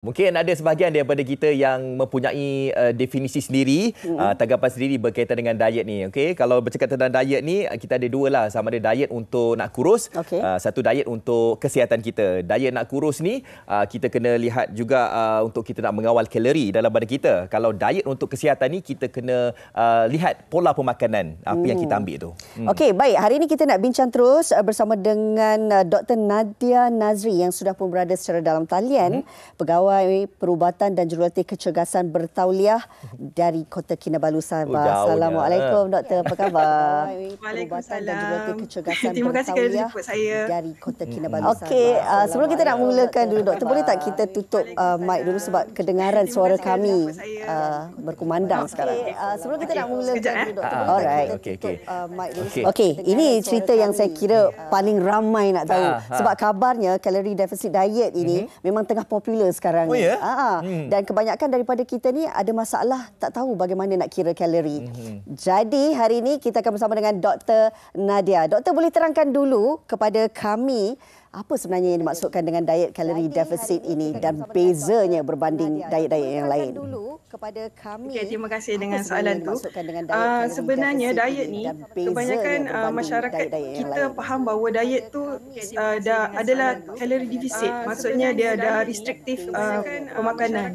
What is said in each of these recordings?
Mungkin ada sebahagian daripada kita yang mempunyai uh, definisi sendiri, uh, tanggapan sendiri berkaitan dengan diet ni. Okey, Kalau bercakap tentang diet ni, kita ada dua lah. Sama ada diet untuk nak kurus, okay. uh, ah, satu diet untuk kesihatan kita. Diet nak kurus ni, uh, kita kena lihat juga uh, untuk kita nak mengawal kalori dalam badan kita. Kalau diet untuk kesihatan ni, kita kena uh, lihat pola pemakanan apa hmm. yang kita hmm. ambil tu. Hmm. Okey, baik. Hari ini kita nak bincang terus eh, bersama dengan eh, Dr. Nadia Nazri yang sudah pun berada secara dalam talian, hmm. pegawai pegawai perubatan dan jurulatih kecergasan bertauliah dari Kota Kinabalu Sabah. Oh, Assalamualaikum ya. doktor, apa khabar? Waalaikumsalam. Dan jurulatih kecergasan Terima kasih kerana jemput saya dari Kota Kinabalu Sabah. Okey, uh, sebelum kita nak mulakan dulu doktor, boleh tak kita tutup uh, mic dulu sebab kedengaran suara kami uh, berkumandang okay. sekarang. Uh, sebelum kita nak mulakan eh. dulu doktor. Ah, alright. Okey, okey. Uh, mic dulu. Okey, ini cerita yang saya kira paling ramai nak tahu ah, ah. sebab kabarnya calorie deficit diet ini mhm. memang tengah popular sekarang sekarang oh, ni. Yeah? Ha, hmm. Dan kebanyakan daripada kita ni ada masalah tak tahu bagaimana nak kira kalori. Hmm. Jadi hari ini kita akan bersama dengan Dr. Nadia. Doktor boleh terangkan dulu kepada kami apa sebenarnya yang dimaksudkan dengan diet kalori deficit ini dan bezanya berbanding diet-diet yang lain. Dulu kepada kami. Okay, terima kasih Apa dengan soalan tu. Dengan diet uh, sebenarnya diet ni kebanyakan uh, masyarakat diet -diet kita faham bahawa diet tu uh, ah, da, adalah kalori deficit. Uh, maksudnya dia ada restriktif uh, pemakanan.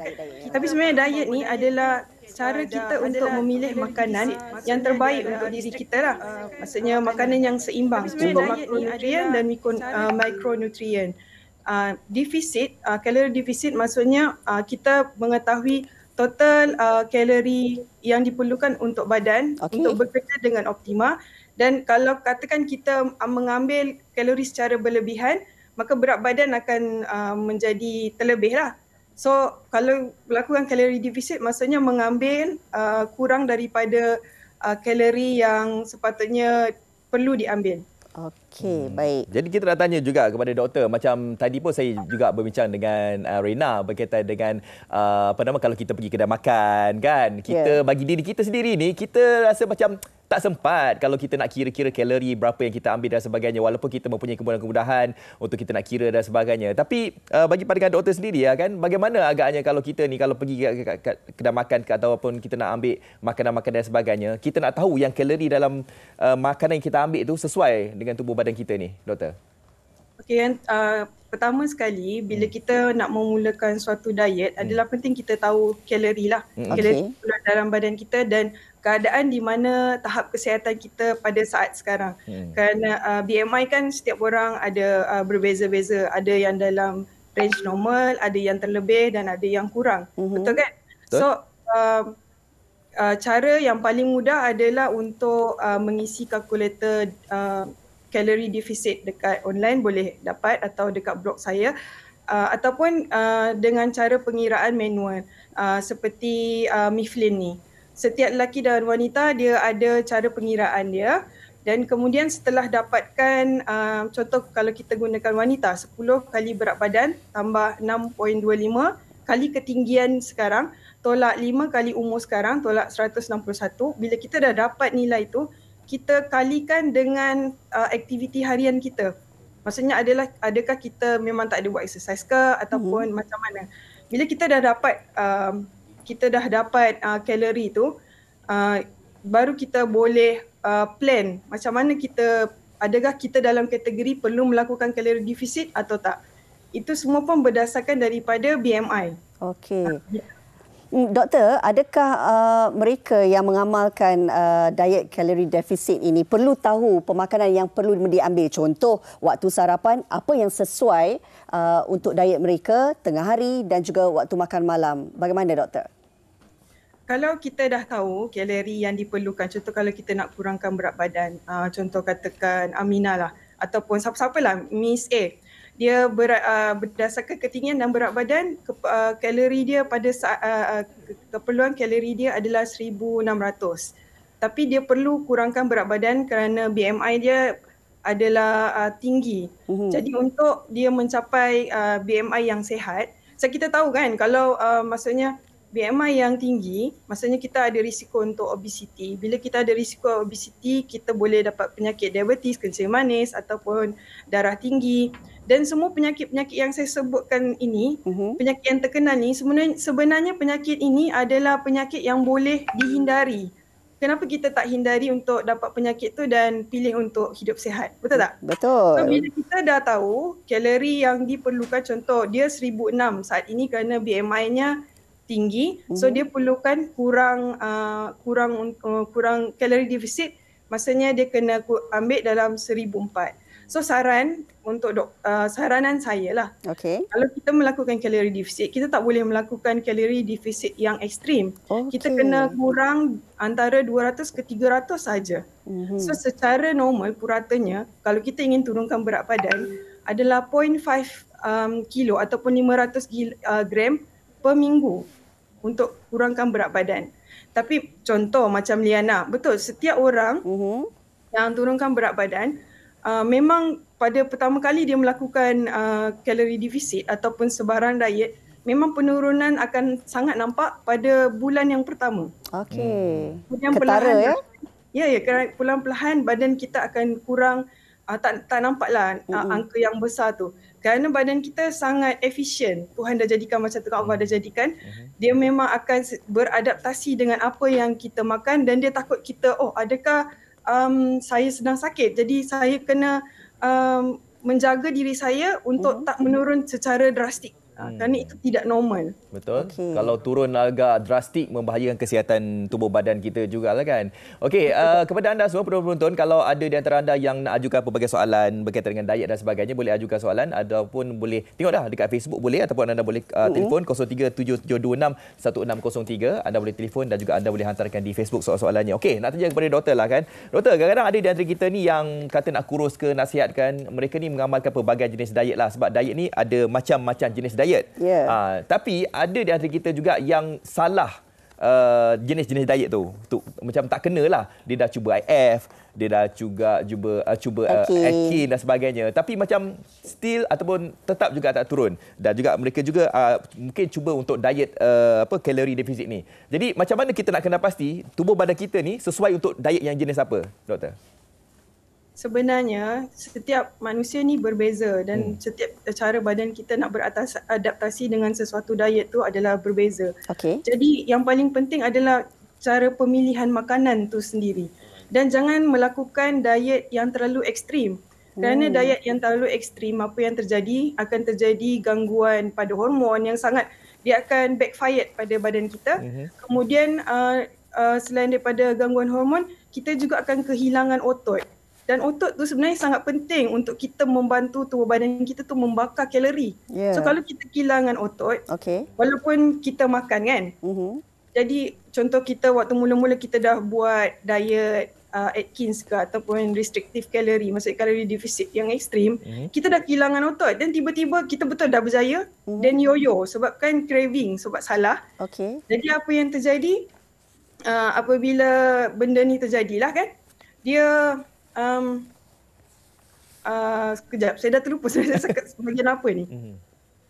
Tapi sebenarnya diet ni adalah cara kita untuk memilih makanan yang terbaik untuk diri kita lah. Maksudnya makanan yang seimbang. Cukup makronutrien dan mikronutrien. Uh, defisit, kalori defisit maksudnya uh, kita mengetahui total kalori uh, yang diperlukan untuk badan okay. untuk bekerja dengan optima dan kalau katakan kita uh, mengambil kalori secara berlebihan maka berat badan akan uh, menjadi terlebih lah. So kalau melakukan kalori defisit maksudnya mengambil uh, kurang daripada uh, kalori yang sepatutnya perlu diambil. Okey, hmm. baik. Jadi kita nak tanya juga kepada doktor macam tadi pun saya juga berbincang dengan uh, Rena berkaitan dengan uh, apa nama kalau kita pergi kedai makan kan. Kita yeah. bagi diri kita sendiri ni kita rasa macam tak sempat kalau kita nak kira-kira kalori berapa yang kita ambil dan sebagainya walaupun kita mempunyai kemudahan-kemudahan untuk kita nak kira dan sebagainya tapi uh, bagi pandangan doktor sendiri ya kan bagaimana agaknya kalau kita ni kalau pergi ke kedai makan ke ataupun kita nak ambil makanan-makanan dan sebagainya kita nak tahu yang kalori dalam uh, makanan yang kita ambil itu sesuai dengan tubuh badan kita ni doktor okey uh, pertama sekali bila hmm. kita nak memulakan suatu diet hmm. adalah penting kita tahu kalori lah okay. Hmm, kalori dalam badan kita dan keadaan di mana tahap kesihatan kita pada saat sekarang. Hmm. Kerana uh, BMI kan setiap orang ada uh, berbeza-beza. Ada yang dalam range normal, ada yang terlebih dan ada yang kurang. Hmm. Betul kan? Betul. So, uh, uh, cara yang paling mudah adalah untuk uh, mengisi kalkulator uh, calorie deficit dekat online boleh dapat atau dekat blog saya. Uh, ataupun uh, dengan cara pengiraan manual uh, seperti uh, Mifflin ni setiap lelaki dan wanita dia ada cara pengiraan dia dan kemudian setelah dapatkan uh, contoh kalau kita gunakan wanita 10 kali berat badan tambah 6.25 kali ketinggian sekarang tolak 5 kali umur sekarang tolak 161 bila kita dah dapat nilai itu kita kalikan dengan uh, aktiviti harian kita maksudnya adalah adakah kita memang tak ada buat exercise ke ataupun mm-hmm. macam mana bila kita dah dapat uh, kita dah dapat uh, kalori tu uh, baru kita boleh uh, plan macam mana kita adakah kita dalam kategori perlu melakukan kalori defisit atau tak itu semua pun berdasarkan daripada BMI okey ah, ya. hmm, Doktor, adakah uh, mereka yang mengamalkan uh, diet kalori defisit ini perlu tahu pemakanan yang perlu diambil? Contoh, waktu sarapan, apa yang sesuai uh, untuk diet mereka tengah hari dan juga waktu makan malam? Bagaimana, Doktor? kalau kita dah tahu kalori yang diperlukan, contoh kalau kita nak kurangkan berat badan, uh, contoh katakan Amina lah, ataupun siapa-siapa lah, Miss A, dia berat, uh, berdasarkan ketinggian dan berat badan, ke, uh, ah, kalori dia pada saat, uh, uh, keperluan kalori dia adalah 1,600. Tapi dia perlu kurangkan berat badan kerana BMI dia adalah uh, tinggi. Uhum. Jadi untuk dia mencapai uh, BMI yang sehat, so kita tahu kan kalau uh, maksudnya BMI yang tinggi, maksudnya kita ada risiko untuk obesiti. Bila kita ada risiko obesiti, kita boleh dapat penyakit diabetes, kencing manis ataupun darah tinggi. Dan semua penyakit-penyakit yang saya sebutkan ini, uh-huh. penyakit yang terkenal ni sebenarnya sebenarnya penyakit ini adalah penyakit yang boleh dihindari. Kenapa kita tak hindari untuk dapat penyakit tu dan pilih untuk hidup sehat? Betul tak? Betul. So, bila kita dah tahu kalori yang diperlukan contoh dia 1006 saat ini kerana BMI-nya tinggi mm-hmm. so dia mhm. perlukan kurang uh, kurang uh, kurang kalori defisit. maksudnya dia kena ambil dalam 1004 so saran untuk dok, uh, saranan saya lah okay. kalau kita melakukan kalori defisit, kita tak boleh melakukan kalori defisit yang ekstrim okay. kita kena kurang antara 200 ke 300 saja mm-hmm. so secara normal puratanya kalau kita ingin turunkan berat badan adalah 0.5 um, kilo ataupun 500 gil, uh, gram per minggu untuk kurangkan berat badan. Tapi contoh macam Liana, betul setiap orang uh-huh. yang turunkan berat badan uh, memang pada pertama kali dia melakukan uh, kalori uh, deficit ataupun sebarang diet memang penurunan akan sangat nampak pada bulan yang pertama. Okey. Kemudian hmm. Ketara, perlahan, ya. Ya ya, perlahan-perlahan badan kita akan kurang uh, tak tak nampaklah uh-huh. angka yang besar tu kerana badan kita sangat efisien Tuhan dah jadikan macam tu Allah dah hmm. jadikan mm-hmm. dia memang akan beradaptasi dengan apa yang kita makan dan dia takut kita oh adakah um, saya sedang sakit jadi saya kena um, menjaga diri saya untuk mm-hmm. tak menurun secara drastik Ah, hmm. kerana itu tidak normal. Betul. Okay. Kalau turun agak drastik membahayakan kesihatan tubuh badan kita jugalah kan. Okey, uh, kepada anda semua penonton kalau ada di antara anda yang nak ajukan pelbagai soalan berkaitan dengan diet dan sebagainya boleh ajukan soalan ataupun boleh tengok tengoklah dekat Facebook boleh ataupun anda boleh uh, telefon mm-hmm. 0377261603 anda boleh telefon dan juga anda boleh hantarkan di Facebook soalan-soalannya. Okey, nak tanya kepada doktor lah kan. Doktor, kadang-kadang ada di antara kita ni yang kata nak kurus ke nasihatkan mereka ni mengamalkan pelbagai jenis diet lah sebab diet ni ada macam-macam jenis diet diet. Yeah. Uh, tapi ada di antara kita juga yang salah uh, jenis-jenis diet tu. tu. Macam tak kena lah. Dia dah cuba IF, dia dah juga cuba uh, cuba uh, Atkin dan sebagainya. Tapi macam still ataupun tetap juga tak turun. Dan juga mereka juga uh, mungkin cuba untuk diet uh, apa kalori defisit ni. Jadi macam mana kita nak kena pasti tubuh badan kita ni sesuai untuk diet yang jenis apa, doktor? sebenarnya setiap manusia ni berbeza dan hmm. setiap cara badan kita nak beradaptasi dengan sesuatu diet tu adalah berbeza. Okay. Jadi yang paling penting adalah cara pemilihan makanan tu sendiri. Dan jangan melakukan diet yang terlalu ekstrim. Kerana hmm. diet yang terlalu ekstrim, apa yang terjadi akan terjadi gangguan pada hormon yang sangat dia akan backfire pada badan kita. Hmm. Kemudian uh, uh, selain daripada gangguan hormon, kita juga akan kehilangan otot. Hmm dan otot tu sebenarnya sangat penting untuk kita membantu tubuh badan kita tu membakar kalori. Yeah. So kalau kita kehilangan otot, okay. walaupun kita makan kan. Mm-hmm. Jadi contoh kita waktu mula-mula kita dah buat diet uh, Atkins ke ataupun restrictive calorie, maksudnya kalori defisit yang ekstrim, mm-hmm. kita dah kehilangan otot dan tiba-tiba kita betul dah berjaya mm-hmm. dan yo-yo sebabkan craving, sebab salah. Okay. Jadi apa yang terjadi? Uh, apabila benda ni terjadilah kan, dia um, uh, sekejap saya dah terlupa sebenarnya bagian apa ni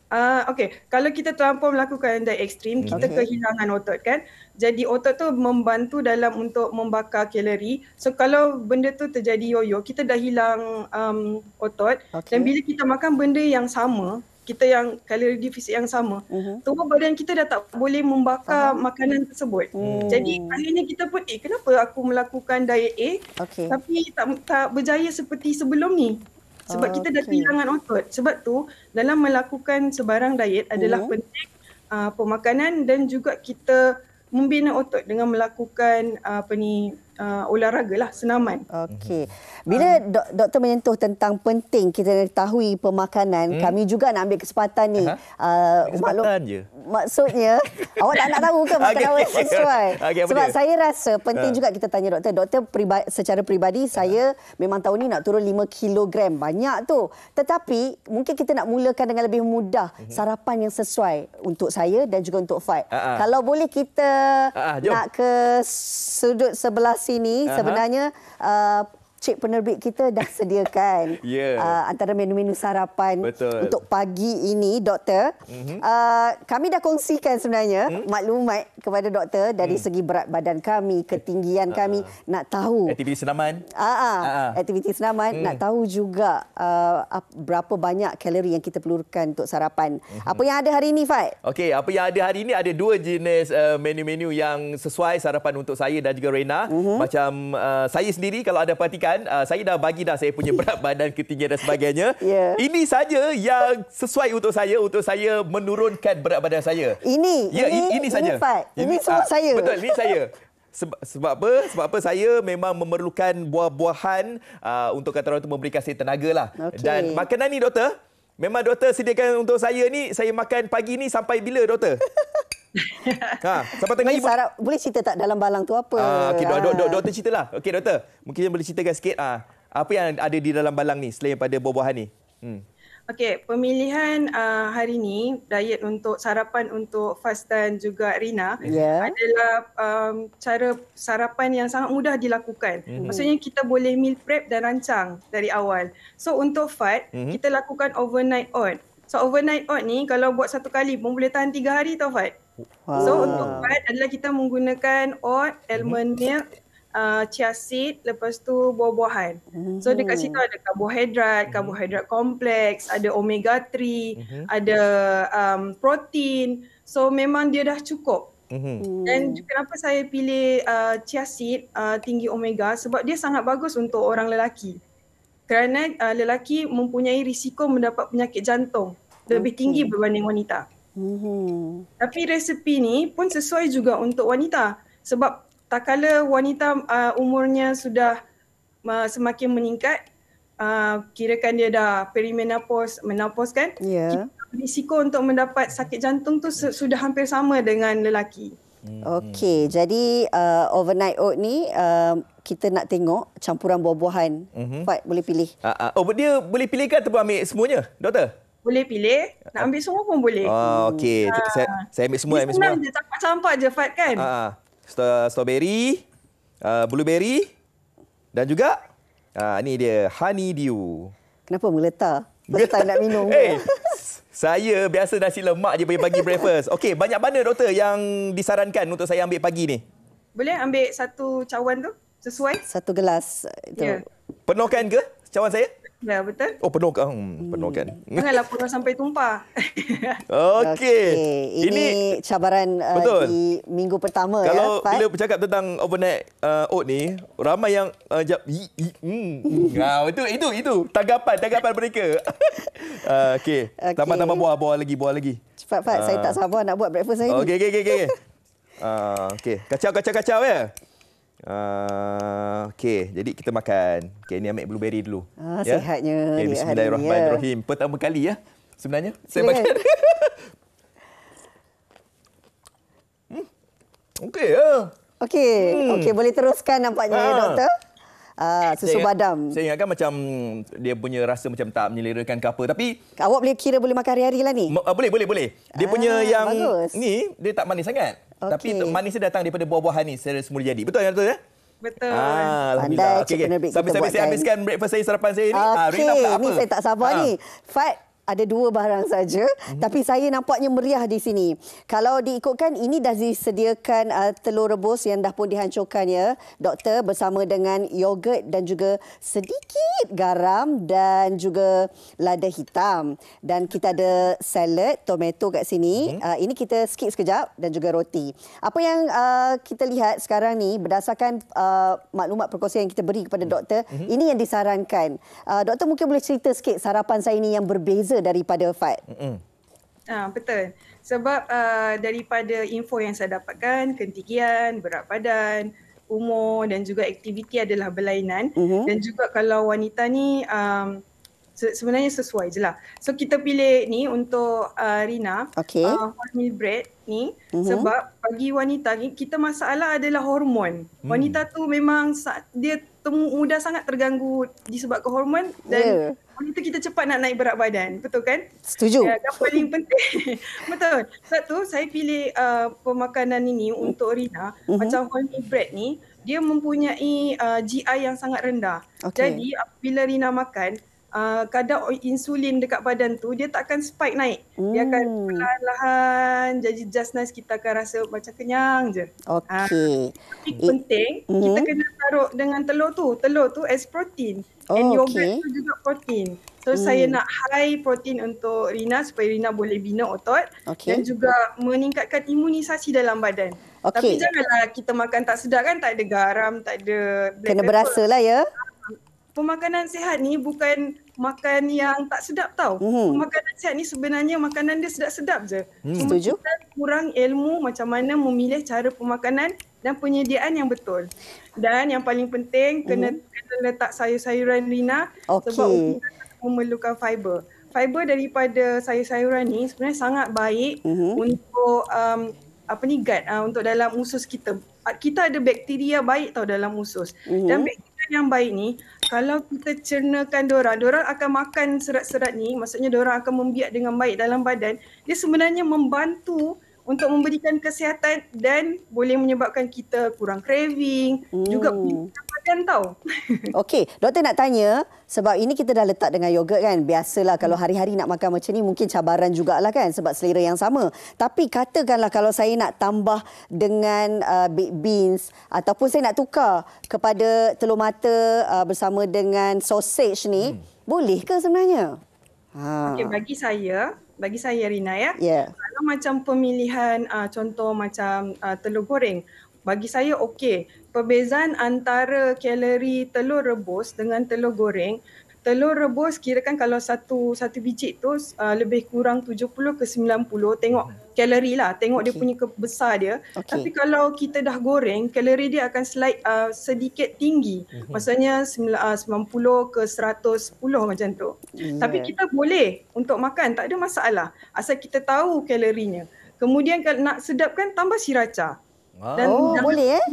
Uh, okay, kalau kita terlampau melakukan diet ekstrim, mm-hmm. kita kehilangan otot kan. Jadi otot tu membantu dalam untuk membakar kalori. So kalau benda tu terjadi yo-yo, kita dah hilang um, otot. Okay. Dan bila kita makan benda yang sama, kita yang kalori defisit yang sama uh-huh. tubuh badan kita dah tak boleh membakar uh-huh. makanan tersebut hmm. jadi akhirnya kita pun eh kenapa aku melakukan diet A okay. tapi tak tak berjaya seperti sebelum ni sebab okay. kita dah kehilangan otot sebab tu dalam melakukan sebarang diet adalah uh penting uh, pemakanan dan juga kita membina otot dengan melakukan uh, apa ni uh, olahraga lah senaman. Okey. Bila uh. doktor menyentuh tentang penting kita tahu pemakanan, hmm. kami juga nak ambil kesempatan ni. Uh-huh. Uh, kesempatan je. Maksudnya, awak tak nak tahu ke makan okay. awak sesuai? Okay, Sebab dia? saya rasa penting uh. juga kita tanya doktor. Doktor priba- secara peribadi uh. saya memang tahun ni nak turun 5 kilogram. Banyak tu. Tetapi mungkin kita nak mulakan dengan lebih mudah mhm. sarapan yang sesuai untuk saya dan juga untuk Fai. Uh-huh. Kalau boleh kita uh-huh. nak ke sudut sebelah aksi ini sebenarnya uh, cik penerbit kita dah sediakan yeah. uh, antara menu-menu sarapan Betul. untuk pagi ini doktor. Mm-hmm. Uh, kami dah kongsikan sebenarnya mm? maklumat kepada doktor dari mm. segi berat badan kami, ketinggian uh-huh. kami nak tahu aktiviti senaman. Uh-huh. Uh-huh. aktiviti senaman mm. nak tahu juga uh, berapa banyak kalori yang kita perlukan untuk sarapan. Mm-hmm. Apa yang ada hari ini Fat? Okey, apa yang ada hari ini ada dua jenis uh, menu-menu yang sesuai sarapan untuk saya dan juga Rena. Mm-hmm. Macam uh, saya sendiri kalau ada perhatikan kan uh, saya dah bagi dah saya punya berat badan ketinggian dan sebagainya yeah. ini saja yang sesuai untuk saya untuk saya menurunkan berat badan saya ini yeah, ini, ini saja ini, ini semua uh, saya betul ini saya sebab, sebab apa? Sebab apa saya memang memerlukan buah-buahan uh, untuk kata orang tu memberikan saya tenaga lah. Okay. Dan makanan ni doktor, memang doktor sediakan untuk saya ni, saya makan pagi ni sampai bila doktor? ha, sampai tengah hari Sarah, boleh cerita tak dalam balang tu apa? Ha, ah, okay, ha. Do, do, ah. doktor ceritalah. Okey doktor, mungkin boleh ceritakan sikit ah ha, apa yang ada di dalam balang ni selain pada buah-buahan ni. Hmm. Okey, pemilihan uh, hari ini diet untuk sarapan untuk Fas dan juga Rina yeah. adalah um, cara sarapan yang sangat mudah dilakukan. Mm-hmm. Maksudnya kita boleh meal prep dan rancang dari awal. So untuk Fat, mm-hmm. kita lakukan overnight oat. So overnight oat ni kalau buat satu kali pun boleh tahan tiga hari tau Fat? Wow. So untuk pad adalah kita menggunakan oat, mhm. almond milk, uh, chia seed, lepas tu buah-buahan. So mhm. dekat situ ada karbohidrat, mm-hmm. karbohidrat kompleks, ada omega 3, mm-hmm. ada um, protein. So memang dia dah cukup. Mhm. Dan mm-hmm. kenapa saya pilih uh, chia seed uh, tinggi omega sebab dia sangat bagus untuk orang lelaki. Kerana uh, lelaki mempunyai risiko mendapat penyakit jantung lebih okay. tinggi berbanding wanita. Mm-hmm. Tapi resepi ni pun sesuai juga untuk wanita sebab tak kala wanita uh, umurnya sudah uh, semakin meningkat uh, kirakan dia dah perimenopause menopause kan yeah. Ya. risiko untuk mendapat sakit jantung tu sudah hampir sama dengan lelaki. Hmm. Okey, mm-hmm. jadi uh, overnight oat ni uh, kita nak tengok campuran buah-buahan. Mm-hmm. Fat boleh pilih. Uh, uh, oh dia boleh pilihkan atau ataupun ambil semuanya, doktor? boleh pilih nak ambil semua pun boleh oh okey ha. saya, saya ambil semua ambil semua je tampak sampah je fat kan ha strawberry uh, blueberry dan juga uh, ni dia honeydew kenapa meletak Letak nak minum hey. Eh, saya biasa nasi lemak je bagi breakfast. Okey, banyak mana doktor yang disarankan untuk saya ambil pagi ni? Boleh ambil satu cawan tu sesuai? Satu gelas itu. Yeah. Penuhkan ke cawan saya? Ya, betul. Oh, penuh kan? Hmm, penuh kan? Janganlah penuh sampai tumpah. Okey. Okay. Ini, ini cabaran uh, betul. di minggu pertama. Ya, Kalau ya, bila bercakap tentang overnight uh, oat ni, ramai yang uh, jap. Hmm. nah, hmm. itu, itu, itu. Tanggapan, tanggapan mereka. uh, Okey. Okay. Tambah-tambah buah, buah lagi, buah lagi. Cepat, Pak Uh, saya ah. tak sabar nak buat breakfast saya okay, ni. Okey, okay, okay, okay. Uh, ah, okay. Kacau, kacau, kacau ya. Uh, ah, okay, jadi kita makan. Okay, ni ambil blueberry dulu. Ah, ya? Sehatnya. Okay, Bismillahirrahmanirrahim. Ya. Pertama kali ya, sebenarnya. Silakan. Saya makan. hmm. Okay, ya. Okay, hmm. okay boleh teruskan nampaknya, ah. doktor susu ah, saya, badam. Saya ingatkan macam dia punya rasa macam tak menyelerakan ke apa. Tapi awak boleh kira boleh makan hari-hari lah ni. Ah, boleh, boleh, boleh. Dia punya ah, yang bagus. ni dia tak manis sangat. Okay. Tapi manisnya datang daripada buah-buahan ni secara semula jadi. Betul ya, betul ya? Betul. Ah, Alhamdulillah. Okay, okay. Sambil-sambil saya habiskan breakfast saya, sarapan saya ni. Okay. Ah, apa? Ni saya tak sabar ah. ni. Fat, ada dua barang saja mm -hmm. tapi saya nampaknya meriah di sini. Kalau diikutkan ini dah disediakan uh, telur rebus yang dah pun dihancurkan ya doktor bersama dengan yogurt dan juga sedikit garam dan juga lada hitam dan kita ada salad tomato kat sini. Mm -hmm. uh, ini kita skip sekejap dan juga roti. Apa yang uh, kita lihat sekarang ni berdasarkan uh, maklumat perkongsian yang kita beri kepada mhm. doktor mm -hmm. ini yang disarankan. Uh, doktor mungkin boleh cerita sikit sarapan saya ini yang berbeza berbeza daripada Fad. Ha, betul. Sebab uh, daripada info yang saya dapatkan, ketinggian, berat badan, umur dan juga aktiviti adalah berlainan. Uh-huh. Dan juga kalau wanita ni um, sebenarnya sesuai je lah. So kita pilih ni untuk uh, Rina, okay. uh, hormone bread ni. Uh-huh. Sebab bagi wanita ni, kita masalah adalah hormon. Hmm. Wanita tu memang dia mudah sangat terganggu disebabkan hormon dan... Yeah itu kita cepat nak naik berat badan betul kan setuju ya, dan paling penting betul satu saya pilih uh, pemakanan ini untuk Rina uh-huh. macam whole bread ni dia mempunyai uh, GI yang sangat rendah okay. jadi bila Rina makan Ah, kadar insulin dekat badan tu dia tak akan spike naik. Hmm. Dia akan hmm. perlahan-lahan jadi just nice kita akan rasa macam kenyang je. Ah, okey. Ha. penting It, kita mm-hmm. kena taruh dengan telur tu. Telur tu as protein oh, and yogurt tu juga protein. So hmm. saya nak high protein untuk Rina supaya Rina boleh bina otot okay. dan juga meningkatkan imunisasi dalam badan. Okay. Tapi janganlah kita makan tak sedap kan tak ada garam, tak ada Kena pepper. Kena berasa lah ya pemakanan sihat ni bukan makan yang tak sedap tau. Uhum. Pemakanan sihat ni sebenarnya makanan dia sedap-sedap je. Hmm. Setuju. Kurang ilmu macam mana memilih cara pemakanan dan penyediaan yang betul. Dan yang paling penting mhm. kena, kena letak sayur-sayuran Rina okay. sebab kita memerlukan fiber. Fiber daripada sayur-sayuran ni sebenarnya sangat baik uhum. untuk um, apa ni gut uh, untuk dalam usus kita. Kita ada bakteria baik tau dalam usus. Uhum. Dan mhm. bakteria makanan yang baik ni kalau kita cernakan dorang dorang akan makan serat-serat ni maksudnya dorang akan membiak dengan baik dalam badan dia sebenarnya membantu untuk memberikan kesihatan dan boleh menyebabkan kita kurang craving hmm. juga oh kalian tahu. Okey, doktor nak tanya sebab ini kita dah letak dengan yogurt kan. Biasalah kalau hari-hari nak makan macam ni mungkin cabaran jugalah kan sebab selera yang sama. Tapi katakanlah kalau saya nak tambah dengan uh, baked beans ataupun saya nak tukar kepada telur mata uh, bersama dengan sausage ni, hmm. boleh ke sebenarnya? Ha. Okey, bagi saya bagi saya Rina ya. Yeah. Kalau macam pemilihan uh, contoh macam uh, telur goreng, bagi saya okey. Perbezaan antara kalori telur rebus dengan telur goreng, telur rebus kira kan kalau satu satu biji tu uh, lebih kurang 70 ke 90 tengok hmm. kalori lah, tengok okay. dia punya kebesar dia. Okay. Tapi kalau kita dah goreng, kalori dia akan slight uh, sedikit tinggi. Mm-hmm. Maksudnya 90 uh, ke 110 macam tu. Yeah. Tapi kita boleh untuk makan, tak ada masalah. Asal kita tahu kalorinya. Kemudian nak sedapkan tambah siraca. Ah. dan oh, boleh eh?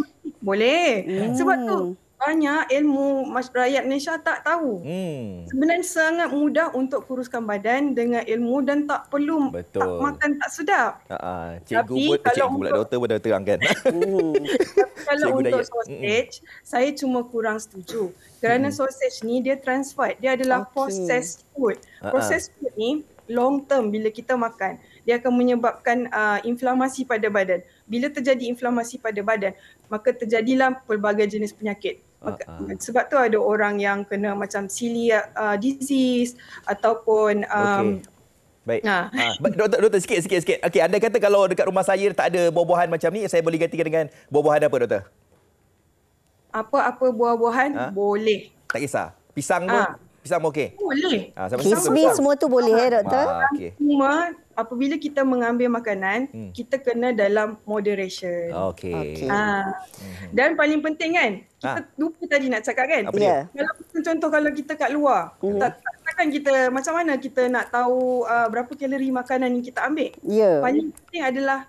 Boleh. Hmm. Sebab tu banyak ilmu masyarakat Malaysia tak tahu. Hmm. Sebenarnya sangat mudah untuk kuruskan badan dengan ilmu dan tak perlu Betul. tak makan tak sedap. Ha, ha. cikgu pun cikgu, pula doktor pun dah terangkan. Hmm. Tapi kalau cikgu untuk hmm. sausage, mm-hmm. saya cuma kurang setuju. Kerana hmm. sausage ni dia trans fat, dia adalah okay. processed food. Ha-ha. Processed food ni long term bila kita makan dia akan menyebabkan uh, inflamasi pada badan bila terjadi inflamasi pada badan maka terjadilah pelbagai jenis penyakit maka, uh-huh. sebab tu ada orang yang kena macam celiac uh, disease ataupun um, okay. Baik. Ha. ha. Doktor, doktor sikit sikit sikit. Okey, anda kata kalau dekat rumah saya tak ada buah-buahan macam ni, saya boleh gantikan dengan buah-buahan apa, doktor? Apa-apa buah-buahan ha? boleh. Tak kisah. Pisang ha. pun pisang okey? Boleh. Ha, ah, Kismi semua tu boleh ya, doktor? Ha, ah, okay. Cuma apabila kita mengambil makanan, hmm. kita kena dalam moderation. Okey. Okay. Ha. Ah. Hmm. Dan paling penting kan, kita ha. lupa tadi nak cakap kan. Apa yeah. dia? Ya. Kalau contoh kalau kita kat luar, hmm. tak, kan kita macam mana kita nak tahu uh, berapa kalori makanan yang kita ambil? Yeah. Paling penting adalah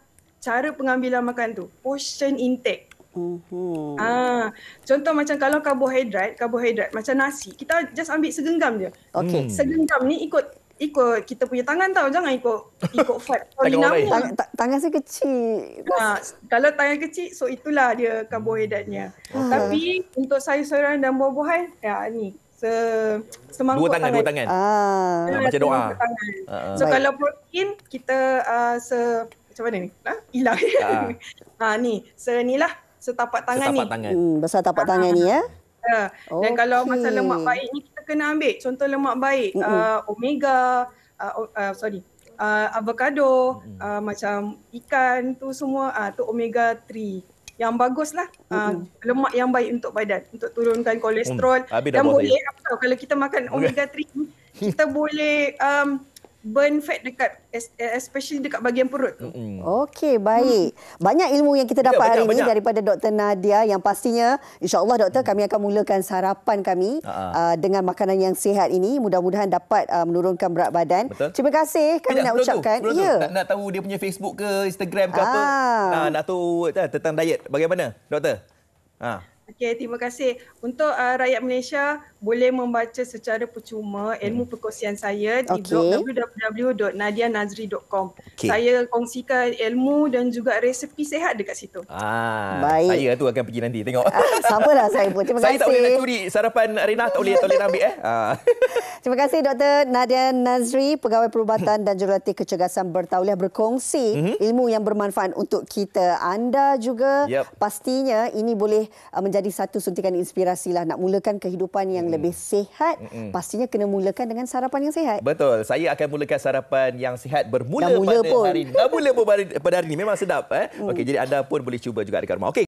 cara pengambilan makan tu, portion intake. Uh-huh. Ah, contoh macam kalau karbohidrat, karbohidrat macam nasi, kita just ambil segenggam je. Okey. Hmm. Segenggam ni ikut ikut kita punya tangan tau jangan ikut ikut fat kalau tangan saya kecil nah, kalau tangan kecil so itulah dia karbohidratnya uh. tapi untuk sayur-sayuran dan buah-buahan ya ni se semangkuk dua tangan, tangan. dua tangan ah. macam doa uh. so Baik. kalau protein kita uh, se macam mana ni ha ah, hilang ha ah. ah, ni senilah setapak tangan setapak ni. Tangan. Hmm, besar tapak tangan ni ya. Ya. Dan kalau masa lemak baik ni kita kena ambil contoh lemak baik uh, omega uh, uh, sorry uh, avocado uh, macam ikan tu semua uh, tu omega 3 yang baguslah uh, lemak yang baik untuk badan untuk turunkan kolesterol hmm, dan boleh apa tahu, kalau kita makan omega 3 kita boleh um, burn fat dekat especially dekat bahagian perut tu. Okey, baik. Banyak ilmu yang kita ya, dapat banyak, hari banyak. ini daripada Dr Nadia yang pastinya insya-Allah doktor hmm. kami akan mulakan sarapan kami ah. uh, dengan makanan yang sihat ini mudah-mudahan dapat uh, menurunkan berat badan. Betul. Terima kasih kami Tidak, nak ucapkan. Tu, ya. Tu. Nak, nak tahu dia punya Facebook ke Instagram ke ah. apa? Ah, nak tahu tak, eh, tentang diet bagaimana doktor? Ha. Ah. Okey, terima kasih. Untuk uh, rakyat Malaysia boleh membaca secara percuma ilmu hmm. perkongsian saya okay. blog www.nadianazri.com. Okay. Saya kongsikan ilmu dan juga resepi sehat dekat situ. Ah, Baik. Saya tu akan pergi nanti tengok. Ah, sabarlah saya pun. Terima kasih. Saya tak boleh nak curi sarapan Rina tak boleh tak boleh ambil eh. Ah. Terima kasih Dr. Nadia Nazri, pegawai perubatan dan jurulatih kecergasan bertauliah berkongsi mm-hmm. ilmu yang bermanfaat untuk kita. Anda juga yep. pastinya ini boleh uh, menjadi satu suntikan inspirasi lah nak mulakan kehidupan yang Hmm. lebih sihat, Mm-mm. pastinya kena mulakan dengan sarapan yang sihat. Betul. Saya akan mulakan sarapan yang sihat bermula mula pada pun. hari ini. Dah mula pun pada hari ini. Memang sedap. Eh? Mm. Okey, jadi anda pun boleh cuba juga dekat rumah. Okay.